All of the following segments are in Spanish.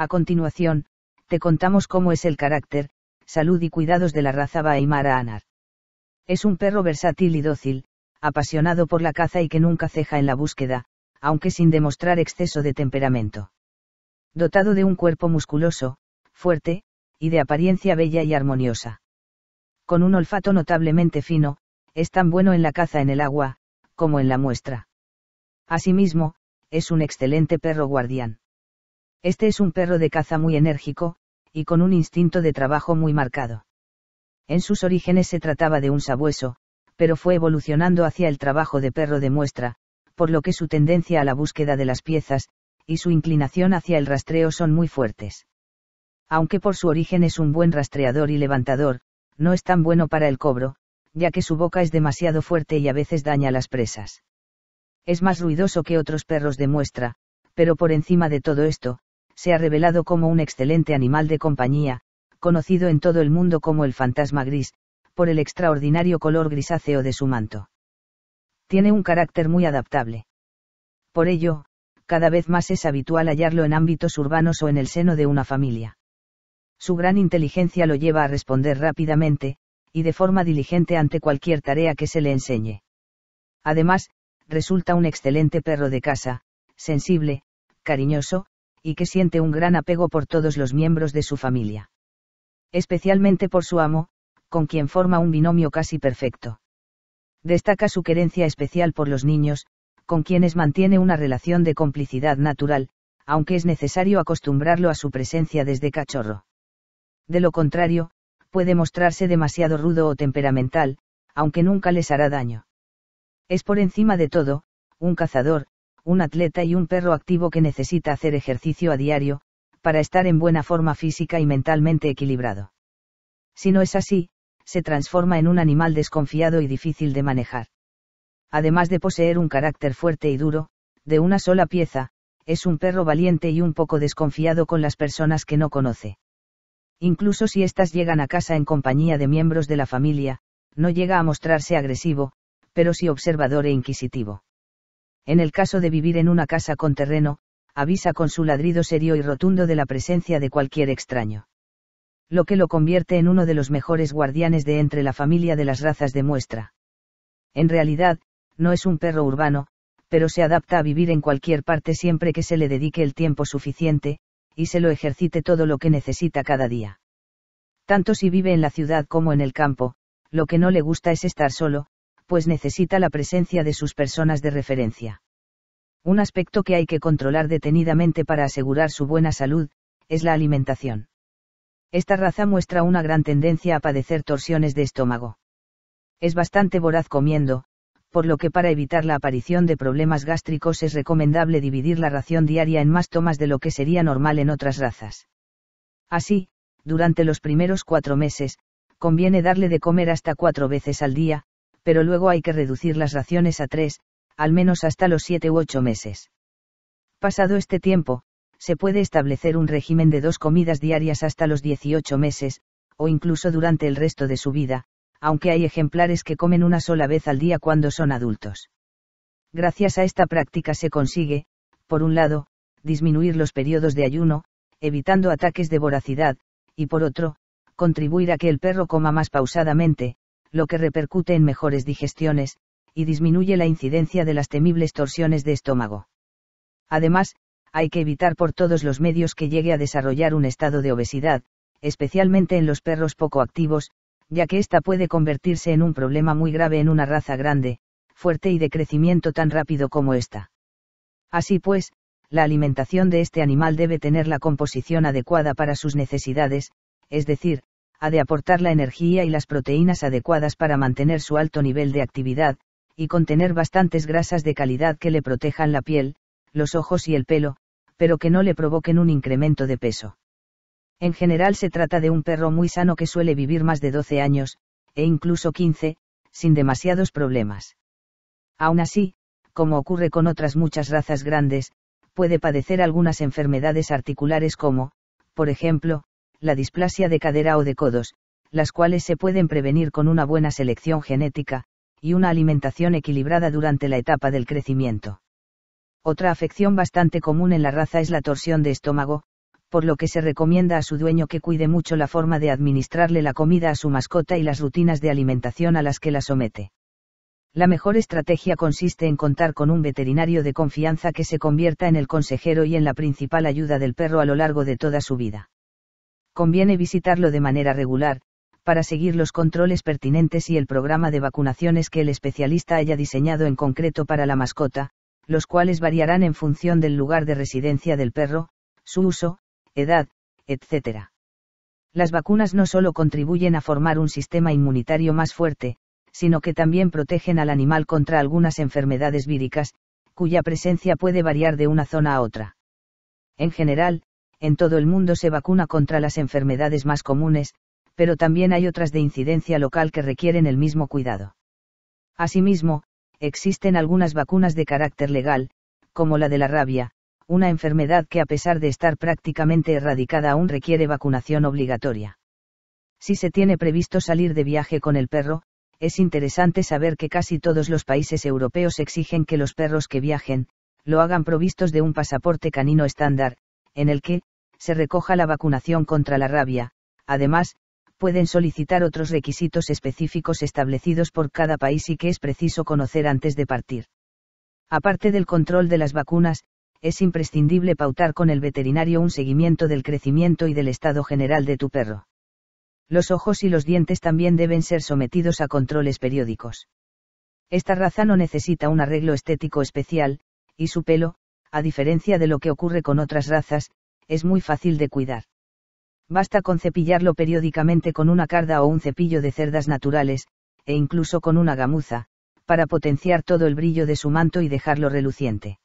A continuación, te contamos cómo es el carácter, salud y cuidados de la raza Baimara Anar. Es un perro versátil y dócil, apasionado por la caza y que nunca ceja en la búsqueda, aunque sin demostrar exceso de temperamento. Dotado de un cuerpo musculoso, fuerte, y de apariencia bella y armoniosa. Con un olfato notablemente fino, es tan bueno en la caza en el agua, como en la muestra. Asimismo, es un excelente perro guardián. Este es un perro de caza muy enérgico, y con un instinto de trabajo muy marcado. En sus orígenes se trataba de un sabueso, pero fue evolucionando hacia el trabajo de perro de muestra, por lo que su tendencia a la búsqueda de las piezas, y su inclinación hacia el rastreo son muy fuertes. Aunque por su origen es un buen rastreador y levantador, no es tan bueno para el cobro, ya que su boca es demasiado fuerte y a veces daña las presas. Es más ruidoso que otros perros de muestra, pero por encima de todo esto, se ha revelado como un excelente animal de compañía, conocido en todo el mundo como el fantasma gris, por el extraordinario color grisáceo de su manto. Tiene un carácter muy adaptable. Por ello, cada vez más es habitual hallarlo en ámbitos urbanos o en el seno de una familia. Su gran inteligencia lo lleva a responder rápidamente, y de forma diligente ante cualquier tarea que se le enseñe. Además, resulta un excelente perro de casa, sensible, cariñoso, y que siente un gran apego por todos los miembros de su familia. Especialmente por su amo, con quien forma un binomio casi perfecto. Destaca su querencia especial por los niños, con quienes mantiene una relación de complicidad natural, aunque es necesario acostumbrarlo a su presencia desde cachorro. De lo contrario, puede mostrarse demasiado rudo o temperamental, aunque nunca les hará daño. Es por encima de todo, un cazador, un atleta y un perro activo que necesita hacer ejercicio a diario, para estar en buena forma física y mentalmente equilibrado. Si no es así, se transforma en un animal desconfiado y difícil de manejar. Además de poseer un carácter fuerte y duro, de una sola pieza, es un perro valiente y un poco desconfiado con las personas que no conoce. Incluso si éstas llegan a casa en compañía de miembros de la familia, no llega a mostrarse agresivo, pero sí observador e inquisitivo en el caso de vivir en una casa con terreno, avisa con su ladrido serio y rotundo de la presencia de cualquier extraño. Lo que lo convierte en uno de los mejores guardianes de entre la familia de las razas de muestra. En realidad, no es un perro urbano, pero se adapta a vivir en cualquier parte siempre que se le dedique el tiempo suficiente, y se lo ejercite todo lo que necesita cada día. Tanto si vive en la ciudad como en el campo, lo que no le gusta es estar solo, pues necesita la presencia de sus personas de referencia. Un aspecto que hay que controlar detenidamente para asegurar su buena salud, es la alimentación. Esta raza muestra una gran tendencia a padecer torsiones de estómago. Es bastante voraz comiendo, por lo que para evitar la aparición de problemas gástricos es recomendable dividir la ración diaria en más tomas de lo que sería normal en otras razas. Así, durante los primeros cuatro meses, conviene darle de comer hasta cuatro veces al día, pero luego hay que reducir las raciones a tres, al menos hasta los siete u ocho meses. Pasado este tiempo, se puede establecer un régimen de dos comidas diarias hasta los 18 meses, o incluso durante el resto de su vida, aunque hay ejemplares que comen una sola vez al día cuando son adultos. Gracias a esta práctica se consigue, por un lado, disminuir los periodos de ayuno, evitando ataques de voracidad, y por otro, contribuir a que el perro coma más pausadamente, lo que repercute en mejores digestiones, y disminuye la incidencia de las temibles torsiones de estómago. Además, hay que evitar por todos los medios que llegue a desarrollar un estado de obesidad, especialmente en los perros poco activos, ya que ésta puede convertirse en un problema muy grave en una raza grande, fuerte y de crecimiento tan rápido como esta. Así pues, la alimentación de este animal debe tener la composición adecuada para sus necesidades, es decir, ha de aportar la energía y las proteínas adecuadas para mantener su alto nivel de actividad, y contener bastantes grasas de calidad que le protejan la piel, los ojos y el pelo, pero que no le provoquen un incremento de peso. En general se trata de un perro muy sano que suele vivir más de 12 años, e incluso 15, sin demasiados problemas. Aún así, como ocurre con otras muchas razas grandes, puede padecer algunas enfermedades articulares como, por ejemplo, la displasia de cadera o de codos, las cuales se pueden prevenir con una buena selección genética, y una alimentación equilibrada durante la etapa del crecimiento. Otra afección bastante común en la raza es la torsión de estómago, por lo que se recomienda a su dueño que cuide mucho la forma de administrarle la comida a su mascota y las rutinas de alimentación a las que la somete. La mejor estrategia consiste en contar con un veterinario de confianza que se convierta en el consejero y en la principal ayuda del perro a lo largo de toda su vida conviene visitarlo de manera regular, para seguir los controles pertinentes y el programa de vacunaciones que el especialista haya diseñado en concreto para la mascota, los cuales variarán en función del lugar de residencia del perro, su uso, edad, etc. Las vacunas no solo contribuyen a formar un sistema inmunitario más fuerte, sino que también protegen al animal contra algunas enfermedades víricas, cuya presencia puede variar de una zona a otra. En general, en todo el mundo se vacuna contra las enfermedades más comunes, pero también hay otras de incidencia local que requieren el mismo cuidado. Asimismo, existen algunas vacunas de carácter legal, como la de la rabia, una enfermedad que a pesar de estar prácticamente erradicada aún requiere vacunación obligatoria. Si se tiene previsto salir de viaje con el perro, es interesante saber que casi todos los países europeos exigen que los perros que viajen, lo hagan provistos de un pasaporte canino estándar, en el que, se recoja la vacunación contra la rabia, además, pueden solicitar otros requisitos específicos establecidos por cada país y que es preciso conocer antes de partir. Aparte del control de las vacunas, es imprescindible pautar con el veterinario un seguimiento del crecimiento y del estado general de tu perro. Los ojos y los dientes también deben ser sometidos a controles periódicos. Esta raza no necesita un arreglo estético especial, y su pelo, a diferencia de lo que ocurre con otras razas, es muy fácil de cuidar. Basta con cepillarlo periódicamente con una carda o un cepillo de cerdas naturales, e incluso con una gamuza, para potenciar todo el brillo de su manto y dejarlo reluciente.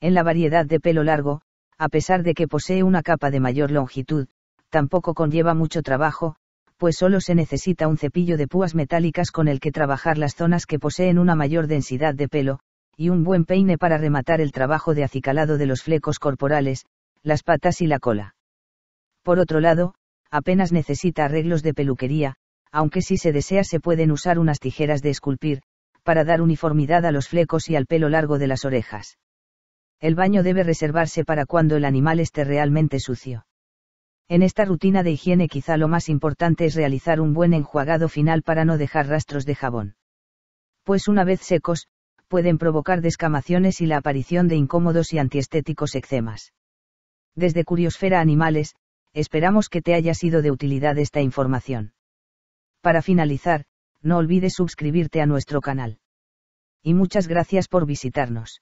En la variedad de pelo largo, a pesar de que posee una capa de mayor longitud, tampoco conlleva mucho trabajo, pues solo se necesita un cepillo de púas metálicas con el que trabajar las zonas que poseen una mayor densidad de pelo, y un buen peine para rematar el trabajo de acicalado de los flecos corporales, las patas y la cola. Por otro lado, apenas necesita arreglos de peluquería, aunque si se desea se pueden usar unas tijeras de esculpir, para dar uniformidad a los flecos y al pelo largo de las orejas. El baño debe reservarse para cuando el animal esté realmente sucio. En esta rutina de higiene quizá lo más importante es realizar un buen enjuagado final para no dejar rastros de jabón. Pues una vez secos, pueden provocar descamaciones y la aparición de incómodos y antiestéticos eczemas. Desde Curiosfera Animales, esperamos que te haya sido de utilidad esta información. Para finalizar, no olvides suscribirte a nuestro canal. Y muchas gracias por visitarnos.